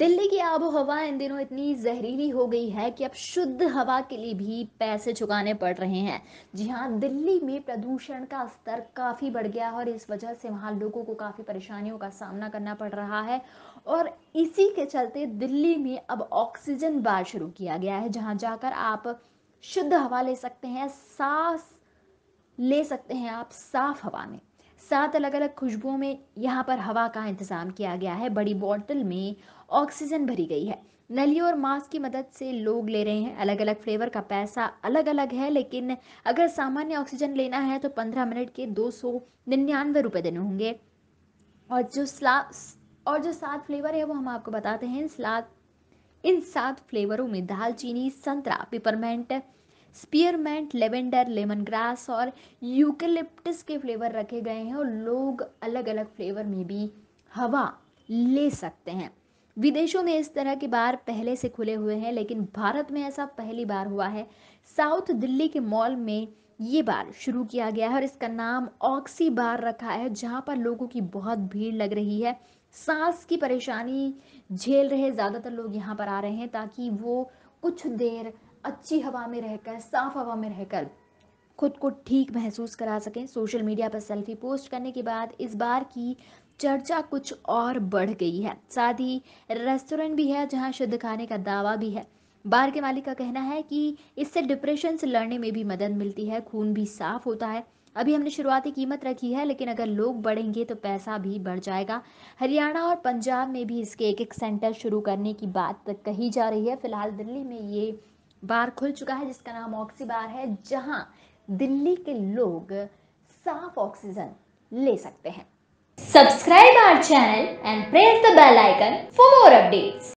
दिल्ली की आबो हवा इन दिनों इतनी जहरीली हो गई है कि अब शुद्ध हवा के लिए भी पैसे चुकाने पड़ रहे हैं जी हाँ दिल्ली में प्रदूषण का स्तर काफ़ी बढ़ गया है और इस वजह से वहाँ लोगों को काफ़ी परेशानियों का सामना करना पड़ रहा है और इसी के चलते दिल्ली में अब ऑक्सीजन बार शुरू किया गया है जहाँ जाकर आप शुद्ध हवा ले सकते हैं सांस ले सकते हैं आप साफ हवा में सात अलग अलग खुशबुओं में यहाँ पर हवा का इंतज़ाम किया गया है बड़ी बॉटल में ऑक्सीजन भरी गई है नलियों और मास्क की मदद से लोग ले रहे हैं अलग अलग फ्लेवर का पैसा अलग अलग है लेकिन अगर सामान्य ऑक्सीजन लेना है तो पंद्रह मिनट के दो सौ निन्यानवे रुपये देने होंगे और जो स्ला और जो सात फ्लेवर है वो हम आपको बताते हैं इन सात फ्लेवरों में दालचीनी संतरा peppermint spearmint lavender lemon grass और यूकेलिप्टस के फ्लेवर रखे गए हैं और लोग अलग अलग फ्लेवर में भी हवा ले सकते हैं विदेशों में इस तरह के बार पहले से खुले हुए हैं लेकिन भारत में ऐसा पहली बार हुआ है साउथ दिल्ली के मॉल में ये बार शुरू किया गया है और इसका नाम ऑक्सी बार रखा है जहाँ पर लोगों की बहुत भीड़ लग रही है सांस की परेशानी झेल रहे ज़्यादातर लोग यहाँ पर आ रहे हैं ताकि वो कुछ देर अच्छी हवा में रहकर साफ़ हवा में रहकर खुद को ठीक महसूस करा सकें सोशल मीडिया पर सेल्फी पोस्ट करने के बाद इस बार की चर्चा कुछ और बढ़ गई है साथ ही रेस्टोरेंट भी है जहां शुद्ध खाने का दावा भी है बार के मालिक का कहना है कि इससे डिप्रेशन से लड़ने में भी मदद मिलती है खून भी साफ होता है अभी हमने शुरुआती कीमत रखी है लेकिन अगर लोग बढ़ेंगे तो पैसा भी बढ़ जाएगा हरियाणा और पंजाब में भी इसके एक एक सेंटर शुरू करने की बात कही जा रही है फिलहाल दिल्ली में ये बार खुल चुका है जिसका नाम ऑक्सी बार है जहां दिल्ली के लोग साफ ऑक्सीजन ले सकते हैं subscribe our channel and press the bell icon for more updates